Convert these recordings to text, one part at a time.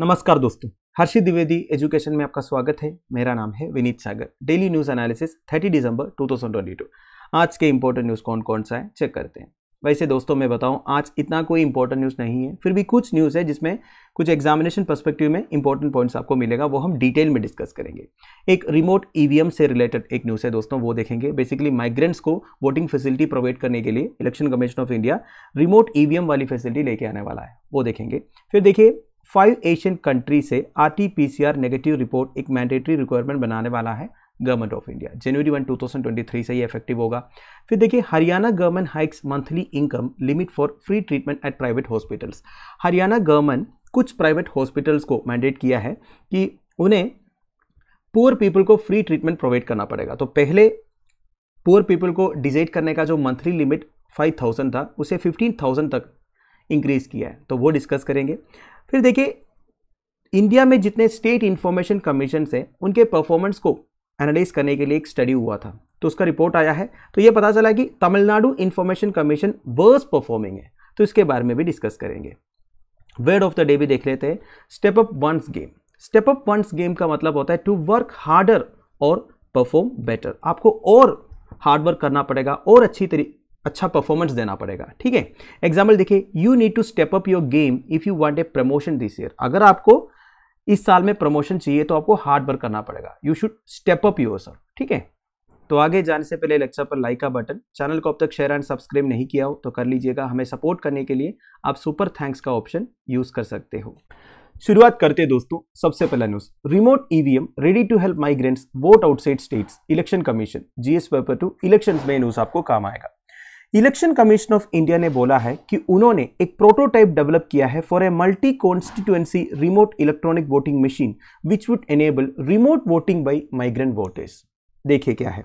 नमस्कार दोस्तों हर्षित द्विवेदी एजुकेशन में आपका स्वागत है मेरा नाम है Vineet Sagar daily news analysis 30 दिसंबर 2022 आज के इंपॉर्टेंट न्यूज़ कौन कौन सा है चेक करते हैं वैसे दोस्तों मैं बताऊं आज इतना कोई इंपॉर्टेंट न्यूज़ नहीं है फिर भी कुछ न्यूज़ है जिसमें कुछ एग्जामिनेशन परस्पेक्टिव में इंपॉर्टेंट पॉइंट्स आपको मिलेगा वो हम डिटेल में डिस्कस करेंगे एक रिमोट ईवीएम e से रिलेटेड एक न्यूज़ है दोस्तों वो देखेंगे बेसिकली माइग्रेंट्स को वोटिंग फैसिलिटी प्रोवाइड करने के लिए election commission of India remote EVM वाली फैसिलिटी लेके आने वाला है वो देखेंगे फिर देखिए फाइव एशियन कंट्री से आरटीपीसीआर नेगेटिव रिपोर्ट एक मैंडेटरी रिक्वायरमेंट बनाने वाला है government of India January one three से ये इफेक्टिव होगा फिर देखिए Haryana government hikes monthly income limit for free treatment at private hospitals Haryana government कुछ प्राइवेट हॉस्पिटल्स को मैंडेट किया है कि उन्हें पुअर पीपल को फ्री ट्रीटमेंट प्रोवाइड करना पड़ेगा तो पहले पुअर पीपल को डिजेट करने का जो मंथली लिमिट 5000 था उसे 15000 तक इंक्रीज़ किया है तो वो डिस्कस करेंगे फिर देखिए इंडिया में जितने स्टेट इन्फॉर्मेशन कमीशन हैं उनके परफॉर्मेंस को एनालाइज करने के लिए एक स्टडी हुआ था तो उसका रिपोर्ट आया है तो ये पता चला कि Tamil Nadu information commission worse performing है तो इसके बारे में भी डिस्कस करेंगे वर्ड ऑफ द डे भी देख लेते हैं step up one's game step up one's game का मतलब होता है टू वर्क हार्डर और परफॉर्म बेटर आपको और हार्डवर्क करना पड़ेगा और अच्छी तरी अच्छा परफॉर्मेंस देना पड़ेगा ठीक है एग्जाम्पल देखिए you need to step up your game if you want a promotion this year अगर आपको इस साल में प्रमोशन चाहिए तो आपको हार्ड वर्क करना पड़ेगा you should step up your sir ठीक है तो आगे जाने से पहले लेक्चर पर लाइक का बटन चैनल को अब तक शेयर एंड सब्सक्राइब नहीं किया हो तो कर लीजिएगा हमें सपोर्ट करने के लिए आप सुपर थैंक्स का ऑप्शन यूज़ कर सकते हो शुरुआत करते हैं दोस्तों सबसे पहला news remote EVM ready to help migrants vote outside states election commission GS paper two election में न्यूज आपको काम आएगा इलेक्शन कमीशन ऑफ इंडिया ने बोला है कि उन्होंने एक प्रोटोटाइप डेवलप किया है for a multi constituency remote electronic voting machine which would enable remote voting by migrant voters देखिए क्या है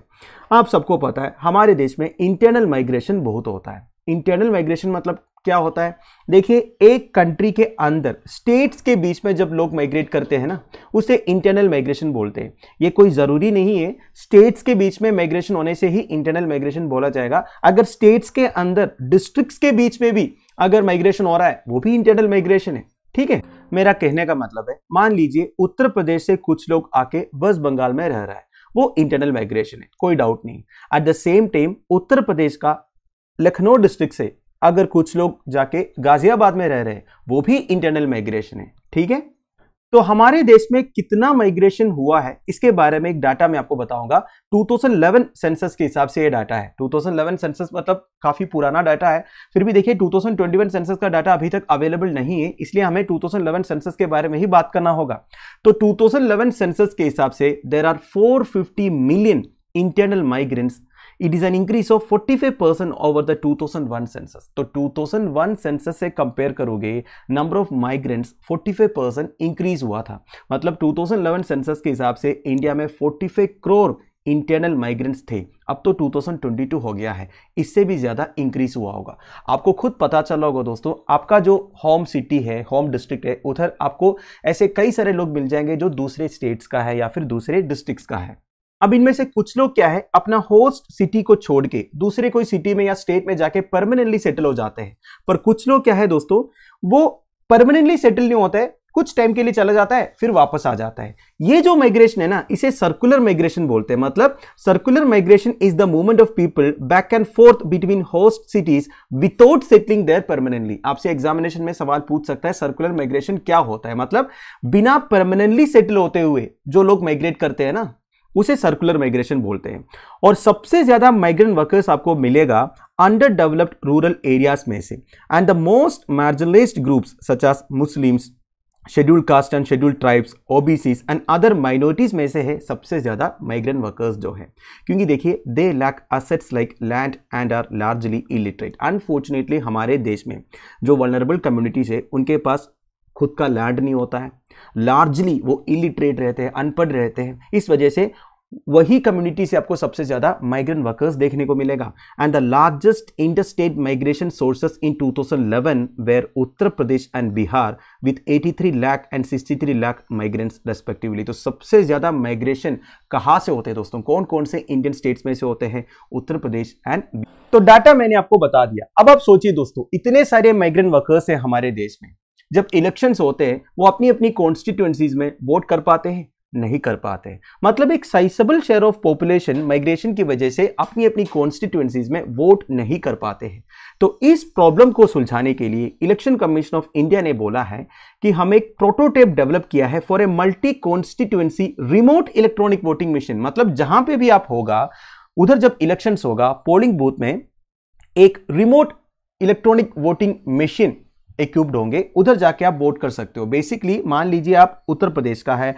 आप सबको पता है हमारे देश में इंटरनल माइग्रेशन बहुत होता है इंटरनल माइग्रेशन मतलब क्या होता है देखिए एक कंट्री के अंदर स्टेट्स के बीच में जब लोग माइग्रेट करते हैं ना उसे इंटरनल माइग्रेशन बोलते हैं ये कोई ज़रूरी नहीं है स्टेट्स के बीच में माइग्रेशन होने से ही इंटरनल माइग्रेशन बोला जाएगा अगर स्टेट्स के अंदर डिस्ट्रिक्ट्स के बीच में भी अगर माइग्रेशन हो रहा है वो भी इंटरनल माइग्रेशन है ठीक है मेरा कहने का मतलब है मान लीजिए उत्तर प्रदेश से कुछ लोग आके वेस्ट बंगाल में रह रहा है वो इंटरनल माइग्रेशन है कोई डाउट नहीं at the same time Uttar Pradesh का लखनऊ डिस्ट्रिक्ट से अगर कुछ लोग जाके गाजियाबाद में रह रहे हैं वो भी इंटरनल माइग्रेशन है ठीक है तो हमारे देश में कितना माइग्रेशन हुआ है इसके बारे में एक डाटा मैं आपको बताऊंगा 2011 सेंसस के हिसाब से ये डाटा है 2011 सेंसस मतलब काफ़ी पुराना डाटा है फिर भी देखिए 2021 सेंसस का डाटा अभी तक अवेलेबल नहीं है इसलिए हमें 2011 सेंसस के बारे में ही बात करना होगा तो 2011 सेंसस के हिसाब से there are four million internal migrants of forty five percent over 45% two thousand 2001 census तो 2001 सेंसस से कंपेयर करोगे माइग्रेंट्स फोर्टी फाइव 45% इंक्रीज़ हुआ था मतलब 2011 सेंसस के हिसाब से इंडिया में 45 करोड़ इंटरनल माइग्रेंट्स थे अब तो 2022 हो गया है इससे भी ज़्यादा इंक्रीज हुआ होगा आपको खुद पता चला होगा दोस्तों आपका जो होम सिटी है होम डिस्ट्रिक्ट है उधर आपको ऐसे कई सारे लोग मिल जाएंगे जो दूसरे स्टेट्स का है या फिर दूसरे डिस्ट्रिक्ट्स का है अब इनमें से कुछ लोग क्या है अपना होस्ट सिटी को छोड़ के दूसरे कोई सिटी में या स्टेट में जाके परमानेंटली सेटल हो जाते हैं पर कुछ लोग क्या है दोस्तों वो परमानेंटली सेटल नहीं होता है कुछ टाइम के लिए चला जाता है फिर वापस आ जाता है ये जो माइग्रेशन है ना इसे सर्कुलर माइग्रेशन बोलते हैं मतलब circular migration is the movement of people back and forth between host cities without settling there permanently आपसे एग्जामिनेशन में सवाल पूछ सकता है सर्कुलर माइग्रेशन क्या होता है मतलब बिना परमानेंटली सेटल होते हुए जो लोग माइग्रेट करते हैं ना उसे सर्कुलर माइग्रेशन बोलते हैं और सबसे ज़्यादा माइग्रेंट वर्कर्स आपको मिलेगा अंडर डेवलप्ड रूरल एरियाज में से and the most marginalised groups such as Muslims scheduled caste and scheduled tribes OBCs and other minorities में से है सबसे ज़्यादा माइग्रेंट वर्कर्स जो है क्योंकि देखिए they lack assets like land and are largely illiterate unfortunately हमारे देश में जो वर्नरेबल कम्युनिटीज़ है उनके पास खुद का लैंड नहीं होता है लार्जली वो इलिटरेट रहते हैं अनपढ़ रहते हैं इस वजह से वही कम्युनिटी से आपको सबसे ज़्यादा माइग्रेंट वर्कर्स देखने को मिलेगा and the largest inter state migration sources in 2011 were Uttar Pradesh and Bihar with 83 lakh and sixty three lakh migrants respectively तो सबसे ज़्यादा माइग्रेशन कहाँ से होते हैं दोस्तों कौन कौन से इंडियन स्टेट्स में से होते हैं उत्तर प्रदेश एंड तो डाटा मैंने आपको बता दिया अब आप सोचिए दोस्तों इतने सारे माइग्रेंट वर्कर्स हैं हमारे देश में जब इलेक्शंस होते हैं वो अपनी अपनी कॉन्स्टिट्यूंसीज में वोट कर पाते हैं नहीं कर पाते मतलब एक sizeable share of population migration की वजह से अपनी अपनी कॉन्स्टिट्यूंसीज में वोट नहीं कर पाते हैं तो इस प्रॉब्लम को सुलझाने के लिए इलेक्शन कमीशन ऑफ इंडिया ने बोला है कि हम एक प्रोटोटाइप डेवलप किया है for a multi constituency remote electronic voting machine मतलब जहां पे भी आप होगा उधर जब इलेक्शन होगा पोलिंग बूथ में एक remote electronic voting machine equipped होंगे उधर जाके आप वोट कर सकते हो बेसिकली मान लीजिए आप उत्तर प्रदेश का है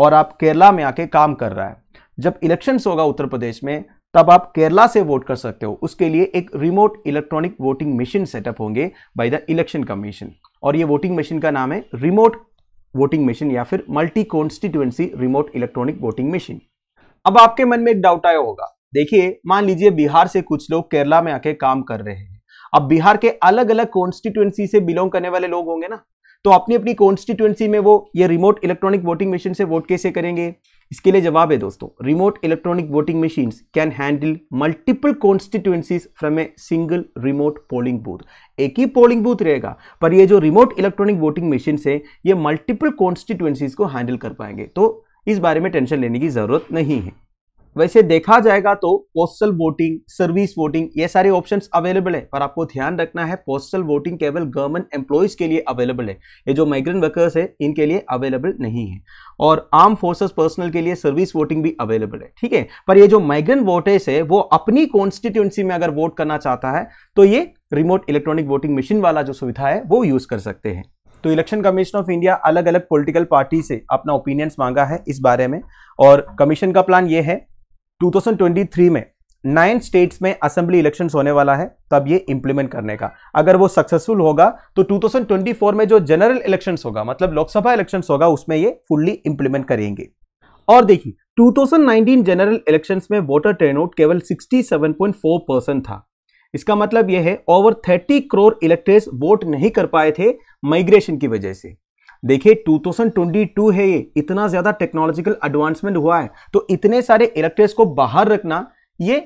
और आप केरला में आके काम कर रहा है जब इलेक्शन होगा उत्तर प्रदेश में तब आप केरला से वोट कर सकते हो उसके लिए एक remote electronic voting machine setup होंगे बाय द इलेक्शन कमीशन और ये वोटिंग मशीन का नाम है रिमोट वोटिंग मशीन या फिर multi constituency remote electronic voting machine अब आपके मन में एक डाउट आया होगा देखिए मान लीजिए बिहार से कुछ लोग केरला में आके काम कर रहे हैं अब बिहार के अलग अलग कॉन्स्टिट्युएंसी से बिलोंग करने वाले लोग होंगे ना तो अपनी अपनी कॉन्स्टिट्युएंसी में वो ये रिमोट इलेक्ट्रॉनिक वोटिंग मशीन से वोट कैसे करेंगे इसके लिए जवाब है दोस्तों remote electronic voting machine can handle multiple constituencies from a single remote polling booth एक ही पोलिंग बूथ रहेगा पर ये जो रिमोट इलेक्ट्रॉनिक वोटिंग मशीन है ये मल्टीपल कॉन्स्टिट्यूएंसीज को हैंडल कर पाएंगे तो इस बारे में टेंशन लेने की जरूरत नहीं है वैसे देखा जाएगा तो पोस्टल वोटिंग सर्विस वोटिंग ये सारे ऑप्शंस अवेलेबल है पर आपको ध्यान रखना है पोस्टल वोटिंग केवल गवर्नमेंट एम्प्लॉयज के लिए अवेलेबल है ये जो माइग्रेंट वर्कर्स है इनके लिए अवेलेबल नहीं है और आर्म फोर्सेस पर्सनल के लिए सर्विस वोटिंग भी अवेलेबल है ठीक है पर ये जो माइग्रेंट वोटर्स है वो अपनी कॉन्स्टिट्यूंसी में अगर वोट करना चाहता है तो ये रिमोट इलेक्ट्रॉनिक वोटिंग मशीन वाला जो सुविधा है वो यूज कर सकते हैं तो इलेक्शन कमीशन ऑफ इंडिया अलग अलग पॉलिटिकल पार्टी से अपना ओपिनियंस मांगा है इस बारे में और कमीशन का प्लान ये है 2023 में नाइन स्टेट्स में असेंबली इलेक्शन होने वाला है तब ये इंप्लीमेंट करने का अगर वो सक्सेसफुल होगा तो 2024 में जो जनरल इलेक्शन होगा मतलब लोकसभा इलेक्शन होगा उसमें ये फुल्ली इंप्लीमेंट करेंगे और देखिए 2019 जनरल इलेक्शन में वोटर टर्नआउट केवल 67.4 परसेंट था इसका मतलब यह है ओवर 30 करोड़ इलेक्टर्स वोट नहीं कर पाए थे माइग्रेशन की वजह से देखिए 2022 है ये इतना ज़्यादा टेक्नोलॉजिकल एडवांसमेंट हुआ है तो इतने सारे इलेक्टर्स को बाहर रखना ये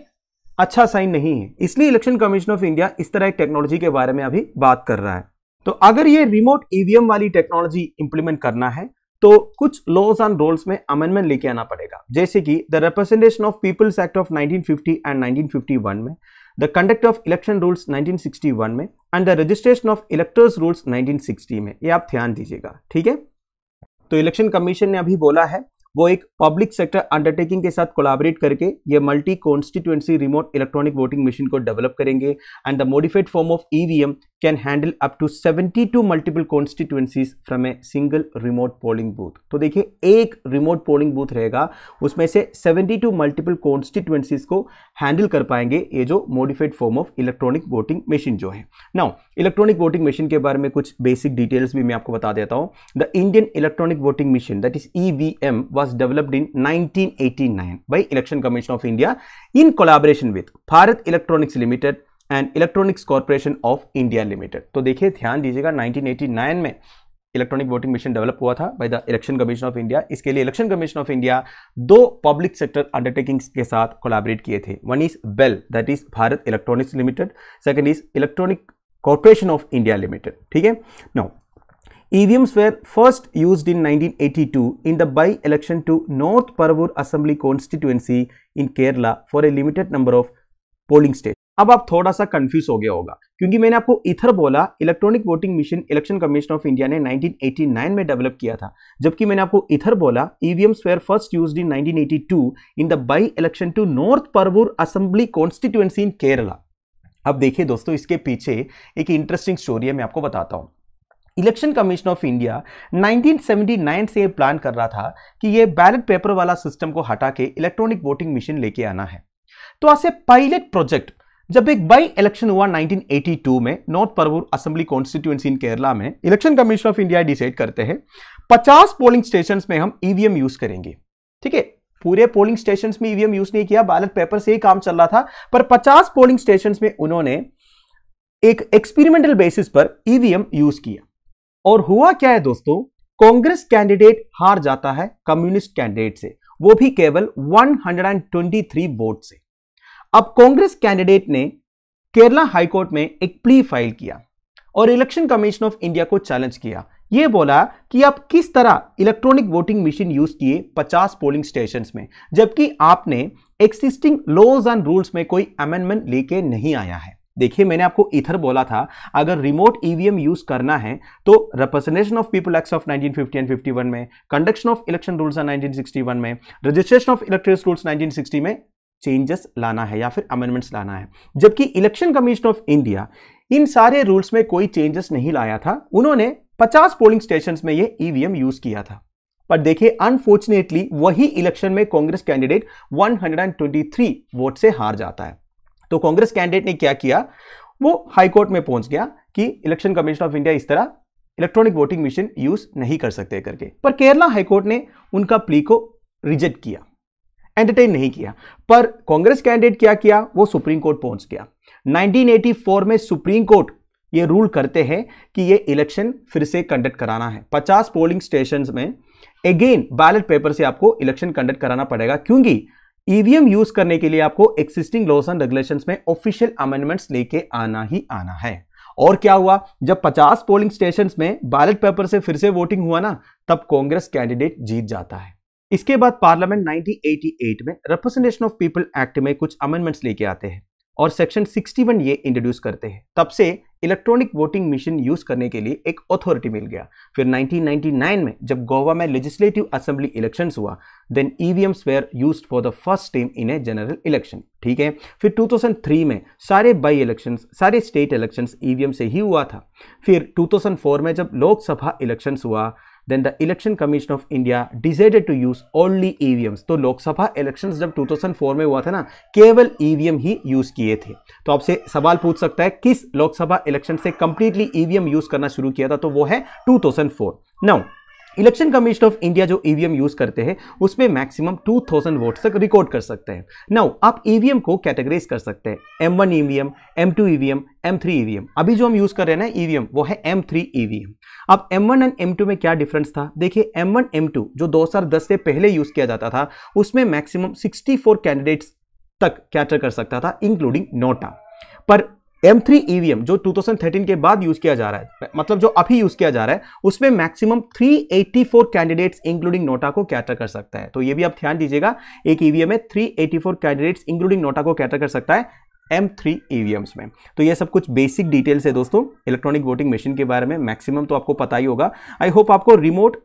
अच्छा साइन नहीं है इसलिए इलेक्शन कमीशन ऑफ इंडिया इस तरह की टेक्नोलॉजी के बारे में अभी बात कर रहा है तो अगर ये रिमोट ईवीएम e वाली टेक्नोलॉजी इंप्लीमेंट करना है तो कुछ लॉज एंड रूल्स में अमेंडमेंट लेके आना पड़ेगा जैसे कि the representation of people's act of 1950 and 1951 में the conduct of election rules 1961 में and the registration of electors rules 1960 में ये आप ध्यान दीजिएगा ठीक है तो इलेक्शन कमीशन ने अभी बोला है वो एक पब्लिक सेक्टर अंडरटेकिंग के साथ कोलाबरेट करके ये multi constituency remote electronic voting machine को डेवलप करेंगे and the modified form of EVM can handle up to seventy two multiple constituencies from a single remote polling booth तो देखिए एक remote polling booth रहेगा उसमें से टू मल्टीपल कॉन्स्टिट्यूएंसीज को handle कर पाएंगे ये जो modified form of electronic voting machine जो है नाउ इलेक्ट्रॉनिक वोटिंग मशीन के बारे में कुछ बेसिक डिटेल्स भी मैं आपको बता देता हूँ the Indian electronic voting machine that is E V M was developed in nineteen eighty nine by election commission of India in collaboration with Bharat electronics limited and electronics corporation of India limited तो देखिए ध्यान दीजिएगा 1989 में electronic voting machine develop हुआ था by the election commission of India इसके लिए election commission of India दो पब्लिक सेक्टर अंडरटेकिंग्स के साथ कोलाबरेट किए थे one is BEL that is Bharat electronics limited second is electronic corporation of India limited ठीक है now EVMs were first used in 1982 in the by-election to North Paravur Assembly constituency in Kerala for a limited number of polling stations. अब आप थोड़ा सा confuse हो गया होगा क्योंकि मैंने आपको इथर बोला electronic voting machine election commission of India ने 1989 में डेवलप किया था जबकि मैंने आपको इथर बोला EVMs were first used in 1982 in the by election to North Paravur assembly constituency in Kerala अब देखिए दोस्तों इसके पीछे एक इंटरेस्टिंग स्टोरी है मैं आपको बताता हूँ इलेक्शन कमीशन ऑफ इंडिया 1979 से ये प्लान कर रहा था कि ये बैलेट पेपर वाला सिस्टम को हटा के इलेक्ट्रॉनिक वोटिंग मशीन लेके आना है तो ऐसे पायलट प्रोजेक्ट जब एक बाई इलेक्शन हुआ 1982 में North Paravur assembly constituency in Kerala में election commission of India decide करते हैं 50 पोलिंग स्टेशन में हम ईवीएम e यूज करेंगे ठीक है पूरे पोलिंग स्टेशन में ईवीएम e यूज नहीं किया बैलेट पेपर से ही काम चल रहा था पर 50 पोलिंग स्टेशन में उन्होंने एक एक्सपेरिमेंटल बेसिस पर ईवीएम e यूज किया और हुआ क्या है दोस्तों कांग्रेस कैंडिडेट हार जाता है कम्युनिस्ट कैंडिडेट से वो भी केवल वन वोट से अब कांग्रेस कैंडिडेट ने केरला हाईकोर्ट में एक प्ली फाइल किया और इलेक्शन कमीशन ऑफ इंडिया को चैलेंज किया ये बोला कि आप किस तरह इलेक्ट्रॉनिक वोटिंग मशीन यूज किए 50 पोलिंग स्टेशन में जबकि आपने एक्सिस्टिंग लॉज एंड रूल्स में कोई अमेंडमेंट लेके नहीं आया है देखिए मैंने आपको इधर बोला था अगर रिमोट ईवीएम यूज करना है तो representation of people act of 1950 and 51 में कंडक्शन ऑफ इलेक्शन रूल्स 1961 में रजिस्ट्रेशन ऑफ इलेक्ट्रिक रूल्स 1960 में चेंजेस लाना है या फिर अमेंडमेंट्स लाना है जबकि इलेक्शन कमीशन ऑफ इंडिया इन सारे रूल्स में कोई चेंजेस नहीं लाया था उन्होंने 50 पोलिंग स्टेशन में ये ईवीएम e यूज किया था पर देखिए अनफॉर्चुनेटली वही इलेक्शन में कांग्रेस कैंडिडेट 123 वोट से हार जाता है तो कांग्रेस कैंडिडेट ने क्या किया वो हाईकोर्ट में पहुंच गया कि इलेक्शन कमीशन ऑफ इंडिया इस तरह इलेक्ट्रॉनिक वोटिंग मशीन यूज नहीं कर सकते करके पर केरला हाईकोर्ट ने उनका प्ली को रिजेक्ट किया एंटरटेन नहीं किया पर कांग्रेस कैंडिडेट क्या किया वो सुप्रीम कोर्ट पहुंच गया 1984 में सुप्रीम कोर्ट ये रूल करते हैं कि ये इलेक्शन फिर से कंडक्ट कराना है 50 पोलिंग स्टेशन में अगेन बैलेट पेपर से आपको इलेक्शन कंडक्ट कराना पड़ेगा क्योंकि ईवीएम e यूज करने के लिए आपको एक्सिस्टिंग लॉस एंड रेगुलेशन में ऑफिशियल अमेंडमेंट्स लेके आना ही आना है और क्या हुआ जब 50 पोलिंग स्टेशन में बैलेट पेपर से फिर से वोटिंग हुआ ना तब कांग्रेस कैंडिडेट जीत जाता है इसके बाद पार्लियामेंट 1988 में रिप्रेजेंटेशन ऑफ पीपल एक्ट में कुछ अमेंडमेंट्स लेके आते हैं और सेक्शन 61 ये इंट्रोड्यूस करते हैं तब से इलेक्ट्रॉनिक वोटिंग मशीन यूज करने के लिए एक अथॉरिटी मिल गया फिर 1999 में जब गोवा में लेजिस्लेटिव असेंबली इलेक्शन हुआ then EVMs were used for the first time in a general election ठीक है फिर 2003 में सारे बाई इलेक्शंस सारे स्टेट इलेक्शंस ईवीएम से ही हुआ था फिर 2004 में जब लोकसभा इलेक्शंस हुआ then the election commission of India decided to use only EVMs. तो लोकसभा इलेक्शन जब 2004 में हुआ था ना केवल ईवीएम e ही यूज किए थे तो आपसे सवाल पूछ सकता है किस लोकसभा इलेक्शन से कंप्लीटली ईवीएम यूज करना शुरू किया था तो वो है 2004 now election commission of India जो ईवीएम e यूज करते हैं उसमें मैक्सिमम 2000 वोट्स तक रिकॉर्ड कर सकते हैं नाउ आप ईवीएम e को कैटेगराइज कर सकते हैं M one EVM M two EVM M three EVM अभी जो हम यूज कर रहे हैं ना ईवीएम e वो है एम थ्री ईवीएम अब M one and M two में क्या डिफरेंस था देखिए एम वन एम टू जो दो हजार दस से पहले यूज किया जाता था उसमें मैक्सिमम सिक्सटी फोर कैंडिडेट्स तक कैटर कर सकता था इंक्लूडिंग नोटा पर एम थ्री ईवीएम जो टू थाउजेंड थर्टीन के बाद यूज किया जा रहा है मतलब जो अभी यूज किया जा रहा है उसमें maximum four candidates including NOTA को कैटर कर सकता है तो ये भी आप ध्यान दीजिएगा एक ईवीएम में फोर कैंडिडेट्स इंक्लूडिंग नोटा को कैटर कर सकता है एम थ्री ईवीएम्स में तो ये सब कुछ बेसिक डिटेल्स है दोस्तों इलेक्ट्रॉनिक वोटिंग मशीन के बारे में मैक्सिमम तो आपको पता ही होगा आई होप आपको रिमोट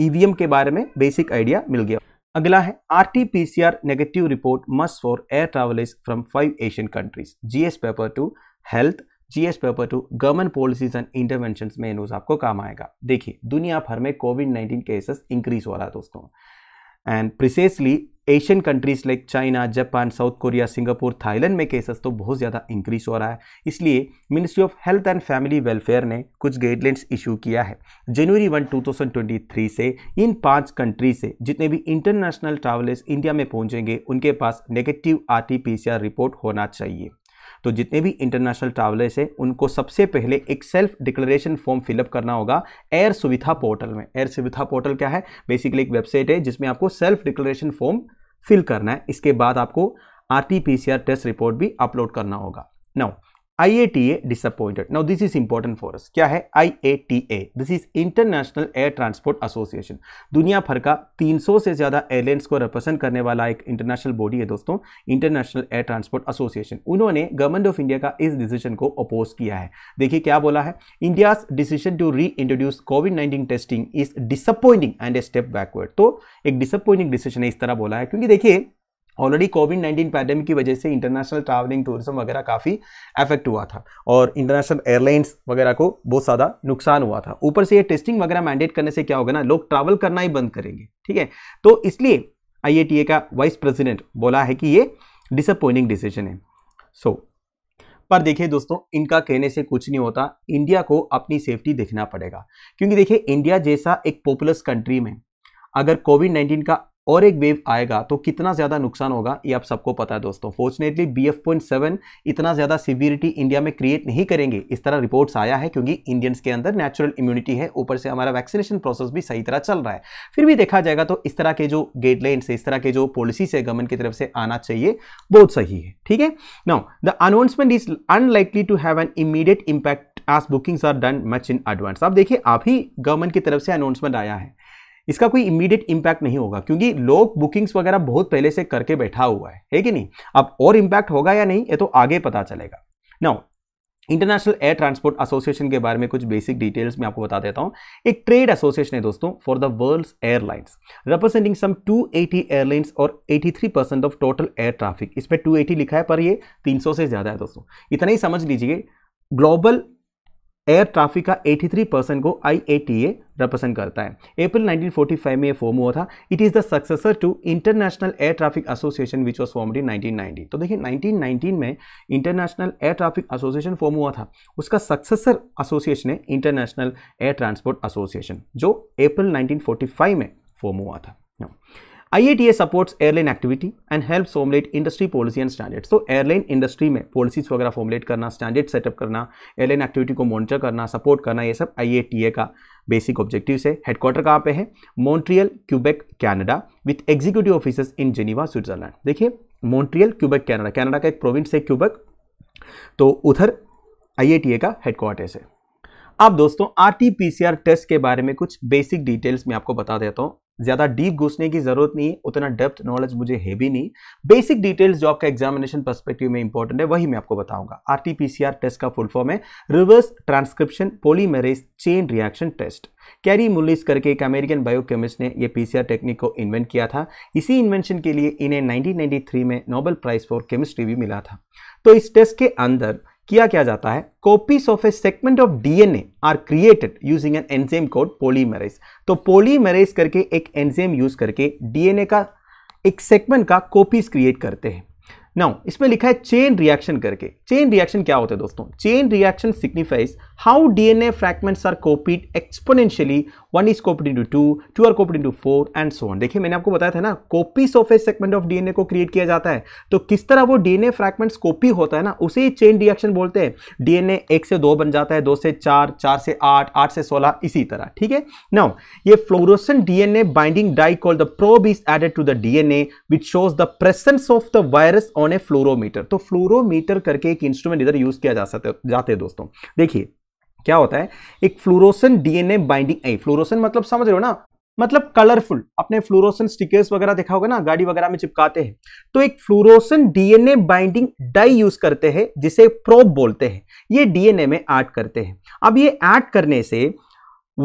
ईवीएम e के बारे में बेसिक आइडिया मिल गया अगला है R T P C R negative report must for air travellers from five Asian countries GS paper two health GS paper two government policies and intervention में news आपको काम आएगा देखिए दुनिया भर में कोविड नाइन्टीन केसेस इंक्रीज हो रहा है दोस्तों and precisely Asian countries like China Japan South Korea Singapore Thailand में केसेस तो बहुत ज़्यादा इंक्रीज हो रहा है इसलिए ministry of health and family welfare ने कुछ गाइडलाइंस इशू किया है जनवरी 1 2023 से इन पांच कंट्री से जितने भी इंटरनेशनल ट्रैवलर्स इंडिया में पहुंचेंगे उनके पास नेगेटिव आर टी रिपोर्ट होना चाहिए तो जितने भी इंटरनेशनल ट्रैवलर्स हैं उनको सबसे पहले एक सेल्फ डिक्लेरेशन फॉर्म फिलअप करना होगा एयर सुविधा पोर्टल में एयर सुविधा पोर्टल क्या है बेसिकली एक वेबसाइट है जिसमें आपको सेल्फ डिक्लेरेशन फॉर्म फिल करना है इसके बाद आपको R T P C R test report भी अपलोड करना होगा नौ IATA disappointed. Now this is important for us. क्या है IATA? This is International Air Transport Association. दुनिया भर का 300 से ज़्यादा एयरलाइंस को रिप्रेजेंट करने वाला एक इंटरनेशनल बॉडी है दोस्तों इंटरनेशनल एयर ट्रांसपोर्ट एसोसिएशन उन्होंने गवर्नमेंट ऑफ इंडिया का इस डिसीजन को अपोज किया है देखिए क्या बोला है India's decision to reintroduce Covid nineteen testing is disappointing and a step backward तो एक डिसअपॉइंटिंग डिसीजन है इस तरह बोला है क्योंकि देखिए ऑलरेडी कोविड नाइन्टीन पैंडेमिक की वजह से इंटरनेशनल ट्रैवलिंग टूरिज्म वगैरह काफ़ी अफेक्ट हुआ था और इंटरनेशनल एयरलाइंस वगैरह को बहुत ज़्यादा नुकसान हुआ था ऊपर से ये टेस्टिंग वगैरह मैंडेट करने से क्या होगा ना लोग ट्रैवल करना ही बंद करेंगे ठीक है तो इसलिए आई का वाइस प्रेसिडेंट बोला है कि ये डिसअपॉइंटिंग डिसीजन है सो so, पर देखिए दोस्तों इनका कहने से कुछ नहीं होता इंडिया को अपनी सेफ्टी देखना पड़ेगा क्योंकि देखिए इंडिया जैसा एक पॉपुलस कंट्री में अगर कोविड नाइन्टीन का और एक वेव आएगा तो कितना ज़्यादा नुकसान होगा ये आप सबको पता है दोस्तों fortunately B F point seven इतना ज़्यादा सिवियरिटी इंडिया में क्रिएट नहीं करेंगे इस तरह रिपोर्ट्स आया है क्योंकि इंडियंस के अंदर नेचुरल इम्यूनिटी है ऊपर से हमारा वैक्सीनेशन प्रोसेस भी सही तरह चल रहा है फिर भी देखा जाएगा तो इस तरह के जो गाइडलाइंस है इस तरह के जो पॉलिसी है गवर्नमेंट की तरफ से आना चाहिए बहुत सही है ठीक है now the announcement is unlikely to have an immediate impact as bookings are done much in advance आप देखिए अभी गवर्नमेंट की तरफ से अनाउंसमेंट आया है इसका कोई इमीडिएट इम्पैक्ट नहीं होगा क्योंकि लोग बुकिंग्स वगैरह बहुत पहले से करके बैठा हुआ है है कि नहीं अब और इम्पैक्ट होगा या नहीं ये तो आगे पता चलेगा now international air transport association के बारे में कुछ बेसिक डिटेल्स मैं आपको बता देता हूँ एक ट्रेड एसोसिएशन है दोस्तों for the world airlines representing some 280 airlines और 83 percent of total air traffic इस पर एटी लिखा है पर ये 300 से ज़्यादा है दोस्तों इतना ही समझ लीजिए ग्लोबल एयर ट्राफिक का 83 परसेंट को आई रिप्रेजेंट करता है अप्रैल 1945 में ये फॉर्म हुआ था it is the successor to international air traffic association which was form in 1990। तो देखिए 1919 में international air traffic association form हुआ था उसका सक्सेसर एसोसिएशन है इंटरनेशनल एयर ट्रांसपोर्ट एसोसिएशन जो अप्रैल नाइनटीन में फॉर्म हुआ था IATA supports airline activity and helps formulate industry policy and standards. So airline industry में policies वगैरह formulate करना standard सेटअप करना airline activity को monitor करना support करना ये सब IATA का basic ऑब्जेक्टिव्स है Headquarter कहाँ पे है Montreal, Quebec, Canada with executive offices in Geneva, Switzerland. देखिए Montreal, Quebec, Canada. Canada का एक province है Quebec. तो उधर IATA का हेडक्वार्टर्स है अब दोस्तों RT-PCR पी टेस्ट के बारे में कुछ बेसिक डिटेल्स मैं आपको बता देता हूँ ज़्यादा डीप घुसने की ज़रूरत नहीं उतना डेप्थ नॉलेज मुझे है भी नहीं बेसिक डिटेल्स जो आपका एग्जामिनेशन पर्सपेक्टिव में इंपॉर्टेंट है वही मैं आपको बताऊंगा आरटीपीसीआर टेस्ट का फुल फॉर्म है reverse transcription polymerase chain reaction test Kary Mullis करके एक अमेरिकन बायोकेमिस्ट ने यह पीसीआर टेक्निक को इन्वेंट किया था इसी इन्वेंशन के लिए इन्हें नाइनटीन में नोबेल प्राइज़ फॉर केमिस्ट्री भी मिला था तो इस टेस्ट के अंदर किया क्या जाता है copies of a segment of DNA are created using an enzyme called polymerase तो पोलीमरेज करके एक एनजेम यूज करके डीएनए का एक सेगमेंट का कॉपीज क्रिएट करते हैं नाउ इसमें लिखा है चेन रिएक्शन करके चेन रिएक्शन क्या होते हैं दोस्तों chain reaction signifies how DNA fragments are copied exponentially one is copied into two two are copied into four and so on देखिए मैंने आपको बताया था ना copy of a segment of DNA को क्रिएट किया जाता है तो किस तरह वो डीएनए फ्रैगमेंट्स कॉपी होता है ना उसे ही चेन रिएक्शन बोलते हैं डीएनए एक से दो बन जाता है दो से चार चार से आठ आठ से सोलह इसी तरह ठीक है नाउ ये fluorescent DNA binding dye call the probe is added to the DNA which shows the presence of the virus on a fluorometer तो फ्लोरोमीटर करके एक इंस्ट्रूमेंट इधर यूज़ किया जा सकते जाते हैं दोस्तों देखिए क्या होता है एक फ्लोरोसन डीएनए बाइंडिंग ए फ्लोरोसन मतलब समझ रहे हो ना मतलब कलरफुल अपने फ्लोरोसन स्टिकर्स वगैरह देखा होगा ना गाड़ी वगैरह में चिपकाते हैं तो एक fluorescent DNA binding dye use करते हैं जिसे प्रोब बोलते हैं ये डीएनए में ऐड करते हैं अब ये ऐड करने से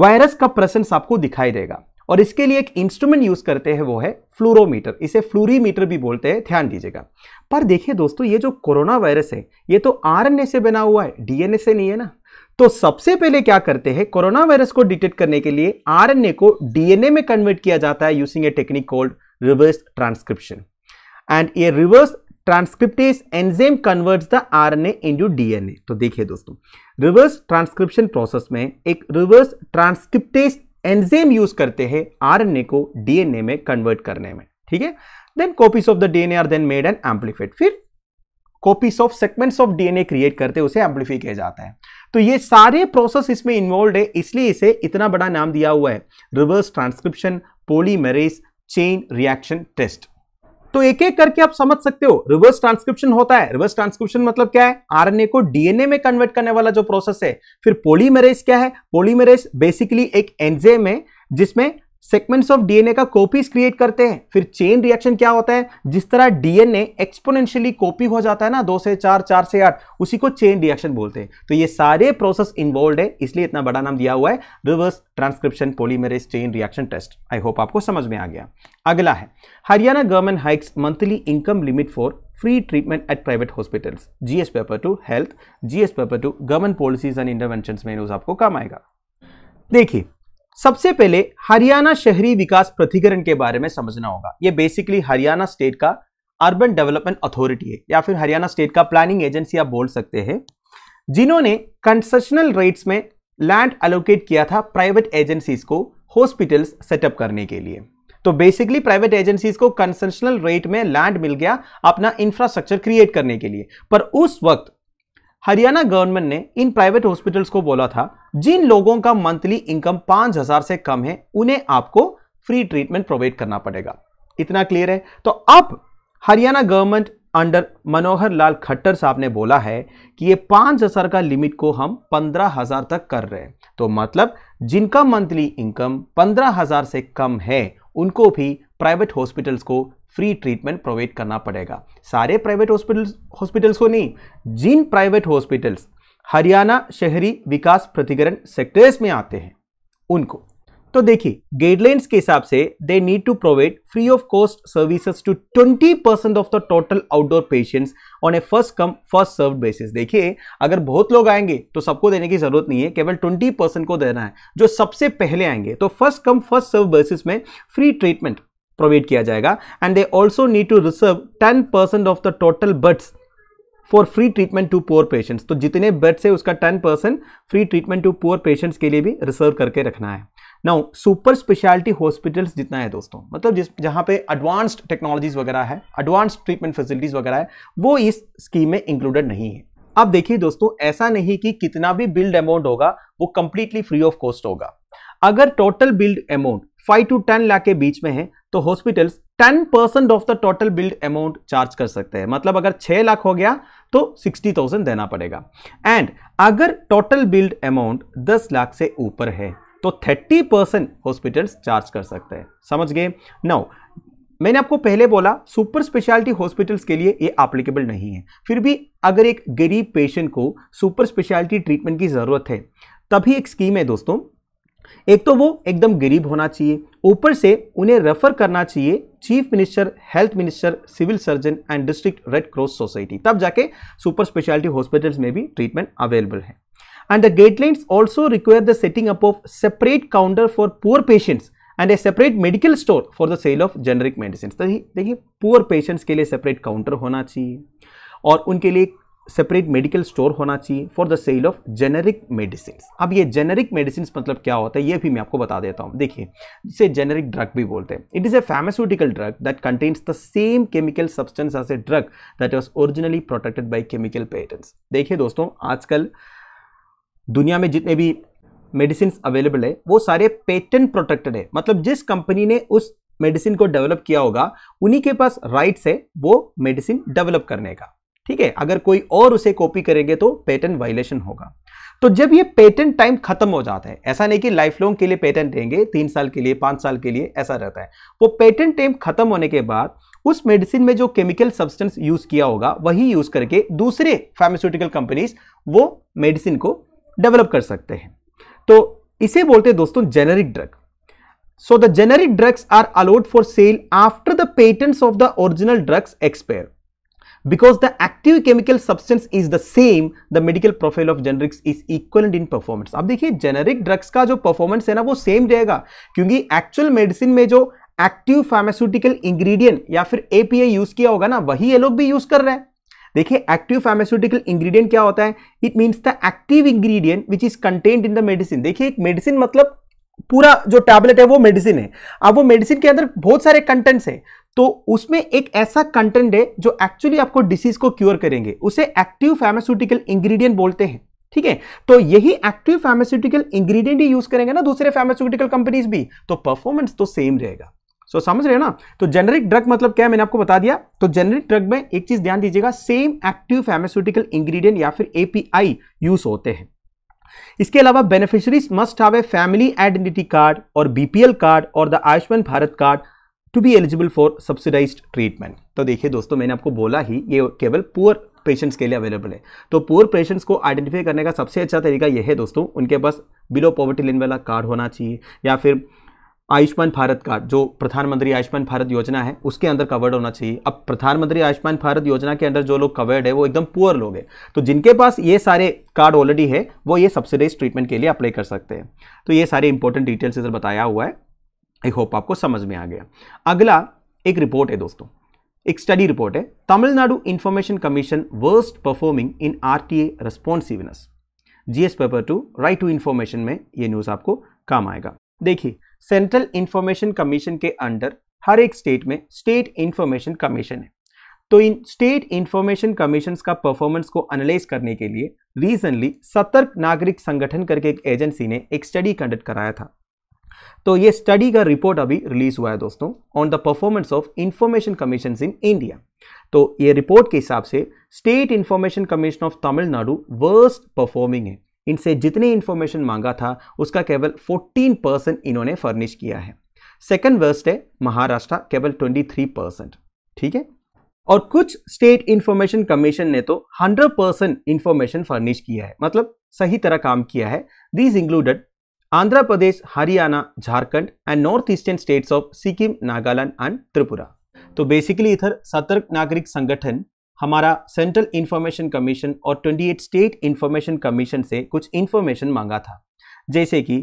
वायरस का प्रेजेंस आपको दिखाई देगा और इसके लिए एक इंस्ट्रूमेंट यूज करते हैं वो है फ्लोरोमीटर इसे फ्लोरीमीटर भी बोलते हैं ध्यान दीजिएगा पर देखिए दोस्तों ये जो कोरोना वायरस है ये तो आरएनए से बना हुआ है डीएनए से नहीं है ना तो सबसे पहले क्या करते हैं कोरोना वायरस को डिटेक्ट करने के लिए आरएनए को डीएनए में कन्वर्ट किया जाता है using a technique called reverse transcription and ये reverse transcriptase enzyme converts the RNA into DNA तो देखिए दोस्तों रिवर्स ट्रांसक्रिप्शन प्रोसेस में एक रिवर्स ट्रांसक्रिप्टेज एंजेम यूज करते हैं आरएनए को डीएनए में कन्वर्ट करने में ठीक है then copies of the DNA are then made and amplified फिर copies of segments of DNA create करते उसे एम्पलीफाई किया जाता है तो ये सारे प्रोसेस इसमें इन्वॉल्व है इसलिए इसे इतना बड़ा नाम दिया हुआ है reverse transcription polymerase chain reaction test तो एक एक करके आप समझ सकते हो रिवर्स ट्रांसक्रिप्शन होता है रिवर्स ट्रांसक्रिप्शन मतलब क्या है आरएनए को डीएनए में कन्वर्ट करने वाला जो प्रोसेस है फिर पोलीमरेज क्या है पोलीमरेज बेसिकली एक एनजे है जिसमें सेगमेंट्स ऑफ डीएनए का कॉपीज क्रिएट करते हैं फिर चेन रिएक्शन क्या होता है जिस तरह डीएनए एक्सपोनेंशियली कॉपी हो जाता है ना दो से चार चार से आठ उसी को चेन रिएक्शन बोलते हैं तो ये सारे प्रोसेस इन्वॉल्व है इसलिए इतना बड़ा नाम दिया हुआ है reverse transcription polymerase chain reaction test I hope आपको समझ में आ गया अगला है Haryana government hikes monthly income limit for free treatment at private hospitals GS paper two health GS paper two government policies and intervention में आपको काम आएगा देखिए सबसे पहले हरियाणा शहरी विकास प्राधिकरण के बारे में समझना होगा ये बेसिकली हरियाणा स्टेट का अर्बन डेवलपमेंट अथॉरिटी है या फिर हरियाणा स्टेट का प्लानिंग एजेंसी आप बोल सकते हैं जिन्होंने कंसेशनल रेट्स में लैंड एलोकेट किया था प्राइवेट एजेंसीज को हॉस्पिटल्स सेटअप करने के लिए तो बेसिकली प्राइवेट एजेंसीज को कंसेशनल रेट में लैंड मिल गया अपना इंफ्रास्ट्रक्चर क्रिएट करने के लिए पर उस वक्त हरियाणा गवर्नमेंट ने इन प्राइवेट हॉस्पिटल्स को बोला था जिन लोगों का मंथली इनकम पांच हजार से कम है उन्हें आपको फ्री ट्रीटमेंट प्रोवाइड करना पड़ेगा इतना क्लियर है तो अब हरियाणा गवर्नमेंट अंडर मनोहर लाल खट्टर साहब ने बोला है कि ये पांच हज़ार का लिमिट को हम पंद्रह हज़ार तक कर रहे हैं तो मतलब जिनका मंथली इनकम पंद्रह हज़ार से कम है उनको भी प्राइवेट हॉस्पिटल्स को फ्री ट्रीटमेंट प्रोवाइड करना पड़ेगा सारे प्राइवेट हॉस्पिटल्स हॉस्पिटल्स को नहीं जिन प्राइवेट हॉस्पिटल्स हरियाणा शहरी विकास प्रतिकरण सेक्टर्स में आते हैं उनको तो देखिए गाइडलाइंस के हिसाब से they need to provide free of cost services to 20 percent of the total outdoor patients on a first come first serve basis देखिए अगर बहुत लोग आएंगे तो सबको देने की जरूरत नहीं है केवल 20 परसेंट को देना है जो सबसे पहले आएंगे तो first come first serve basis में फ्री ट्रीटमेंट प्रोवाइड किया जाएगा and they also need to reserve ten percent of the total beds for free treatment to poor patients तो जितने बेड्स है उसका ten percent free treatment to poor patients के लिए भी रिसर्व करके रखना है नाउ सुपर स्पेशलिटी हॉस्पिटल्स जितना है दोस्तों मतलब जिस जहाँ पे एडवांस्ड टेक्नोलॉजीज वगैरह है एडवांस्ड ट्रीटमेंट फैसिलिटीज़ वगैरह है वो इस स्कीम में इंक्लूडेड नहीं है अब देखिए दोस्तों ऐसा नहीं कि कितना भी बिल्ड अमाउंट होगा वो कंप्लीटली फ्री ऑफ कॉस्ट होगा अगर total billed amount five to ten lakh के बीच में है तो hospitals ten percent of the total billed amount charge कर सकते हैं मतलब अगर छह लाख हो गया तो सिक्सटी थाउजेंड देना पड़ेगा एंड अगर टोटल बिल्ड अमाउंट दस लाख से ऊपर है तो थर्टी परसेंट हॉस्पिटल्स चार्ज कर सकते हैं समझ गए नौ मैंने आपको पहले बोला सुपर स्पेशलिटी हॉस्पिटल्स के लिए ये एप्लीकेबल नहीं है फिर भी अगर एक गरीब पेशेंट को सुपर स्पेशलिटी ट्रीटमेंट की ज़रूरत है तभी एक स्कीम है दोस्तों एक तो वो एकदम गरीब होना चाहिए ऊपर से उन्हें रेफर करना चाहिए chief minister health minister civil surgeon and district red cross society तब जाके सुपर स्पेशलिटी हॉस्पिटल में भी ट्रीटमेंट अवेलेबल है and the guidelines also require the setting up of separate counter for poor patients and a separate medical store for the sale of generic medicine देखिए poor patients के लिए separate counter होना चाहिए और उनके लिए separate medical store होना चाहिए for the sale of generic medicine अब ये जेनेरिक मेडिसिन मतलब क्या होता है ये भी मैं आपको बता देता हूँ देखिए जिसे जेनेरिक ड्रग भी बोलते हैं it is a pharmaceutical drug that contains the same chemical substance as a drug that was originally protected by chemical patents देखिए दोस्तों आजकल दुनिया में जितने भी मेडिसिन अवेलेबल है वो सारे पेटेंट प्रोटेक्टेड है मतलब जिस कंपनी ने उस मेडिसिन को डेवलप किया होगा उन्हीं के पास राइट्स है वो मेडिसिन डेवलप करने का ठीक है अगर कोई और उसे कॉपी करेंगे तो पेटेंट वायलेशन होगा तो जब ये पेटेंट टाइम खत्म हो जाता है ऐसा नहीं कि लाइफ लॉन्ग के लिए पेटेंट देंगे तीन साल के लिए पांच साल के लिए ऐसा रहता है वो पेटेंट टाइम खत्म होने के बाद उस मेडिसिन में जो केमिकल सब्सटेंस यूज किया होगा वही यूज करके दूसरे फार्मास्यूटिकल कंपनीज वो मेडिसिन को डेवलप कर सकते हैं तो इसे बोलते हैं दोस्तों generic drug so the generic drugs are allowed for sale after the patents of the original drugs expire Because the active chemical substance is the same the medical profile of generics is equal in performance अब देखिए generic drugs का जो performance है ना वो same रहेगा क्योंकि actual medicine में जो एक्टिव फार्मास्यूटिकल इंग्रीडियंट या फिर एपीए यूज किया होगा ना वही ये लोग भी यूज कर रहे हैं देखिए एक्टिव फार्मास्यूटिकल इंग्रीडियंट क्या होता है it means the active ingredient which is content in the medicine देखिए एक मेडिसिन मतलब पूरा जो टैबलेट है वो मेडिसिन है अब वो मेडिसिन के अंदर बहुत सारे कंटेंट्स है तो उसमें एक ऐसा कंटेंट है जो एक्चुअली आपको डिसीज को क्योर करेंगे उसे एक्टिव फार्मास्यूटिकल इंग्रेडिएंट बोलते हैं ठीक है तो यही एक्टिव फार्मास्यूटिकल इंग्रेडिएंट ही यूज करेंगे ना दूसरे फार्मास्यूटिकल कंपनीज भी तो परफॉर्मेंस तो सेम रहेगा सो so, समझ रहे हो ना तो जेनरिक ड्रग मतलब क्या है मैंने आपको बता दिया तो जेनरिक ड्रग में एक चीज ध्यान दीजिएगा सेम एक्टिव फार्मास्यूटिकल इंग्रीडियंट या फिर एपीआई यूज होते हैं इसके अलावा beneficiaries must have a family identity card और बीपीएल कार्ड और the Ayushman Bharat card to be eligible for subsidise treatment तो देखिए दोस्तों मैंने आपको बोला ही ये केवल पुअर पेशेंट्स के लिए अवेलेबल है तो पुअर पेशेंट्स को आइडेंटिफाई करने का सबसे अच्छा तरीका यह है दोस्तों उनके पास बिलो पॉवर्टी लेन वाला कार्ड होना चाहिए या फिर आयुष्मान भारत कार्ड जो प्रधानमंत्री आयुष्मान भारत योजना है उसके अंदर कवर्ड होना चाहिए अब प्रधानमंत्री आयुष्मान भारत योजना के अंदर जो लोग कवर्ड है वो एकदम पुअर लोग हैं तो जिनके पास ये सारे कार्ड ऑलरेडी है वो ये सब्सिडाइज ट्रीटमेंट के लिए अप्लाई कर सकते हैं तो ये सारे इंपॉर्टेंट डिटेल्स इधर बताया हुआ है आई होप आपको समझ में आ गया अगला एक रिपोर्ट है दोस्तों एक स्टडी रिपोर्ट है Tamil Nadu information commission worst performing in R T A responsiveness GS paper two right to information में ये न्यूज़ आपको काम आएगा देखिए सेंट्रल इंफॉर्मेशन कमीशन के अंडर हर एक स्टेट में स्टेट इंफॉर्मेशन कमीशन है तो इन स्टेट इंफॉर्मेशन कमीशन का परफॉर्मेंस को एनालाइज करने के लिए रिसेंटली सतर्क नागरिक संगठन करके एक एजेंसी ने एक स्टडी कंडक्ट कराया था तो ये स्टडी का रिपोर्ट अभी रिलीज हुआ है दोस्तों on the performance of information commission in India तो ये रिपोर्ट के हिसाब से state information commission of Tamil Nadu worst performing है इनसे जितने इंफॉर्मेशन मांगा था उसका केवल 14 परसेंट इन्होंने फर्निश किया है सेकंड वर्स्ट है महाराष्ट्र केवल 23 परसेंट ठीक है और कुछ स्टेट इंफॉर्मेशन कमीशन ने तो 100 परसेंट इंफॉर्मेशन फर्निश किया है मतलब सही तरह काम किया है these included Andhra Pradesh Haryana Jharkhand and north eastern states of Sikkim Nagaland and Tripura तो बेसिकली इधर सतर्क नागरिक संगठन हमारा सेंट्रल इंफॉर्मेशन कमीशन और 28 स्टेट इंफॉर्मेशन कमीशन से कुछ इंफॉर्मेशन मांगा था जैसे कि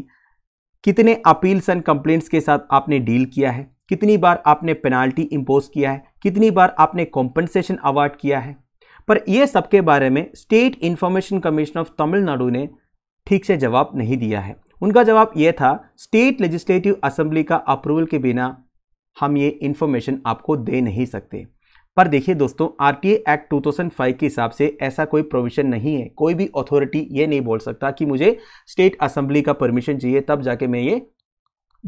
कितने अपील्स एंड कंप्लेंट्स के साथ आपने डील किया है कितनी बार आपने पेनाल्टी इम्पोज किया है कितनी बार आपने कॉम्पनसेशन अवार्ड किया है पर यह सबके बारे में state information commission of Tamil Nadu ने ठीक से जवाब नहीं दिया है उनका जवाब यह था स्टेट लेजिस्लेटिव असेंबली का अप्रूवल के बिना हम ये इन्फॉर्मेशन आपको दे नहीं सकते पर देखिए दोस्तों आरटीए एक्ट 2005 के हिसाब से ऐसा कोई प्रोविजन नहीं है कोई भी अथॉरिटी ये नहीं बोल सकता कि मुझे स्टेट असेंबली का परमिशन चाहिए तब जाके मैं ये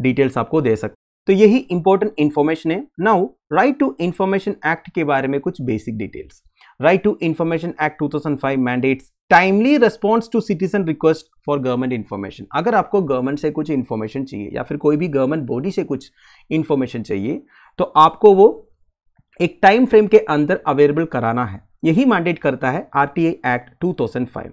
डिटेल्स आपको दे सकता तो यही इंपॉर्टेंट इन्फॉर्मेशन है now right to information act के बारे में कुछ basic details Right to Information Act 2005 mandates timely response to citizen request for government information अगर आपको गवर्नमेंट से कुछ इन्फॉर्मेशन चाहिए या फिर कोई भी गवर्नमेंट बॉडी से कुछ इन्फॉर्मेशन चाहिए तो आपको वो एक टाइम फ्रेम के अंदर अवेलेबल कराना है यही मैंडेट करता है R T I act two thousand five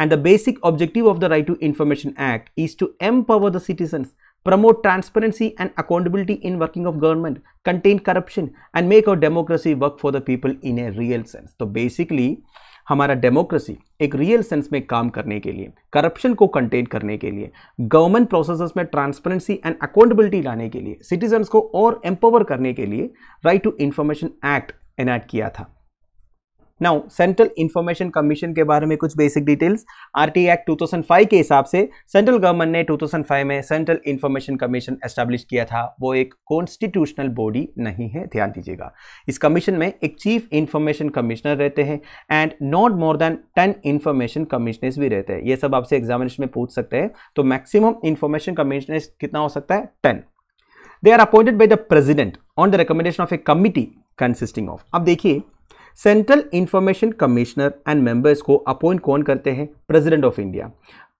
and the basic objective of the right to information act is to empower the citizens promote transparency and accountability in working of government, contain corruption and make our democracy work for the people in a real sense. so basically हमारा democracy एक real sense में काम करने के लिए corruption को contain करने के लिए गवर्नमेंट प्रोसेस में ट्रांसपेरेंसी एंड अकाउंटेबिलिटी लाने के लिए सिटीजन्स को और एम्पावर करने के लिए right to information act enact किया था नाउ सेंट्रल इंफॉर्मेशन कमीशन के बारे में कुछ बेसिक डिटेल्स आरटी एक्ट 2005 के हिसाब से सेंट्रल गवर्नमेंट ने 2005 में सेंट्रल इंफॉर्मेशन कमीशन एस्टेब्लिश किया था वो एक कॉन्स्टिट्यूशनल बॉडी नहीं है ध्यान दीजिएगा इस कमीशन में एक चीफ इंफॉर्मेशन कमिश्नर रहते हैं and not more than ten information commissioners भी रहते हैं ये सब आपसे एग्जामिनेशन में पूछ सकते हैं तो मैक्सिमम इंफॉर्मेशन कमिश्नर्स कितना हो सकता है ten they are appointed by the president on the recommendation of a committee consisting of अब देखिए central information commissioner and members को अपॉइंट कौन करते हैं president of India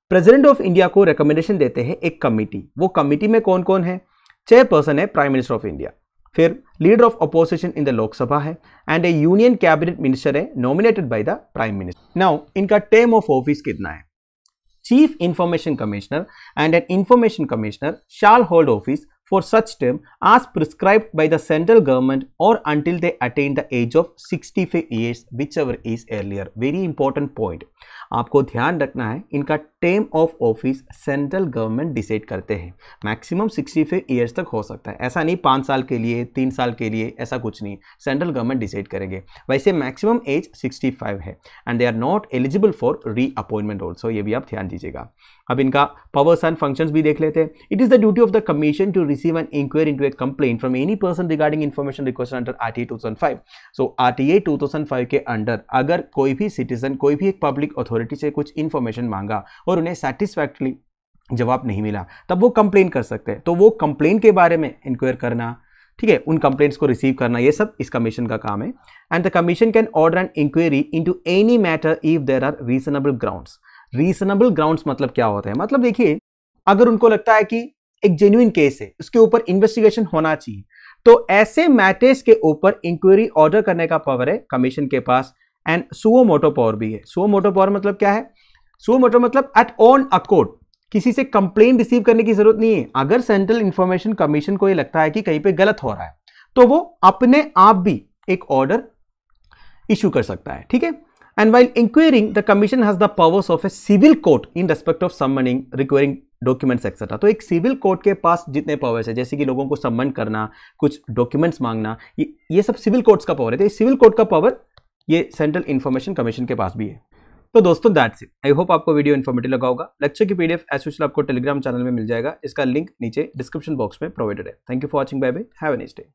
president of India को रिकमेंडेशन देते हैं एक कमेटी वो कमेटी में कौन कौन है चेयरपर्सन है प्राइम मिनिस्टर ऑफ इंडिया फिर leader of opposition in the Lok Sabha है and a union cabinet minister है nominated by the prime minister now इनका टेम ऑफ ऑफिस कितना है chief information commissioner and an information commissioner shall hold office for such term as prescribed by the central government or until they attain the age of 65 years whichever is earlier very important point आपको ध्यान रखना है इनका term of office central government decide करते हैं maximum sixty five years तक हो सकता है ऐसा नहीं पाँच साल के लिए तीन साल के लिए ऐसा कुछ नहीं सेंट्रल गवर्नमेंट डिसाइड करेंगे वैसे मैक्सिमम एज सिक्सटी फाइव है and they are not eligible for reappointment also ये भी आप ध्यान दीजिएगा अब इनका पावर्स एंड फंक्शंस भी देख लेते हैं it is the duty of the commission to receive an inquiry into a complaint from any person regarding information request under R T A two thousand five so R T A two thousand five के अंडर अगर कोई भी citizen कोई भी एक public authority authority से कुछ इन्फॉर्मेशन मांगा और उन्हें सेटिस्फैक्ट्री जवाब नहीं मिला तब वो कंप्लेन कर सकते हैं तो वो कंप्लेन के बारे में इंक्वायर करना ठीक है उन कंप्लेंट्स को रिसीव करना ये सब इस कमीशन का काम है and the commission can order an inquiry into any matter if there are reasonable grounds reasonable grounds मतलब क्या होता है मतलब देखिए अगर उनको लगता है कि एक जेन्यून केस है उसके ऊपर इन्वेस्टिगेशन होना चाहिए तो ऐसे मैटर्स के ऊपर इंक्वायरी ऑर्डर करने का पावर है कमीशन के पास एंड सुओ मोटो पावर भी है सुओ मोटो पावर मतलब क्या है सुओ मोटो मतलब एट ऑन अकोर्ड किसी से कंप्लेन रिसीव करने की जरूरत नहीं है अगर सेंट्रल इंफॉर्मेशन कमीशन को ये लगता है कि कहीं पे गलत हो रहा है तो वो अपने आप भी एक ऑर्डर इशू कर सकता है ठीक है and while inquiring the commission has the powers of a civil court in respect of summoning requiring documents etcetera तो एक सिविल कोर्ट के पास जितने पावर्स है जैसे कि लोगों को सम्मन करना कुछ डॉक्यूमेंट्स मांगना ये ये सब सिविल कोर्ट्स का पावर है तो सिविल कोर्ट का पावर ये सेंट्रल इन्फॉर्मेशन कमीशन के पास भी है तो दोस्तों दैट्स इट आई होप आपको वीडियो इन्फॉर्मेटिव लगा होगा लेक्चर की पीडीएफ एस आपको टेलीग्राम चैनल में मिल जाएगा इसका लिंक नीचे डिस्क्रिप्शन बॉक्स में प्रोवाइडेड है thank you for watching bye bye have a nice day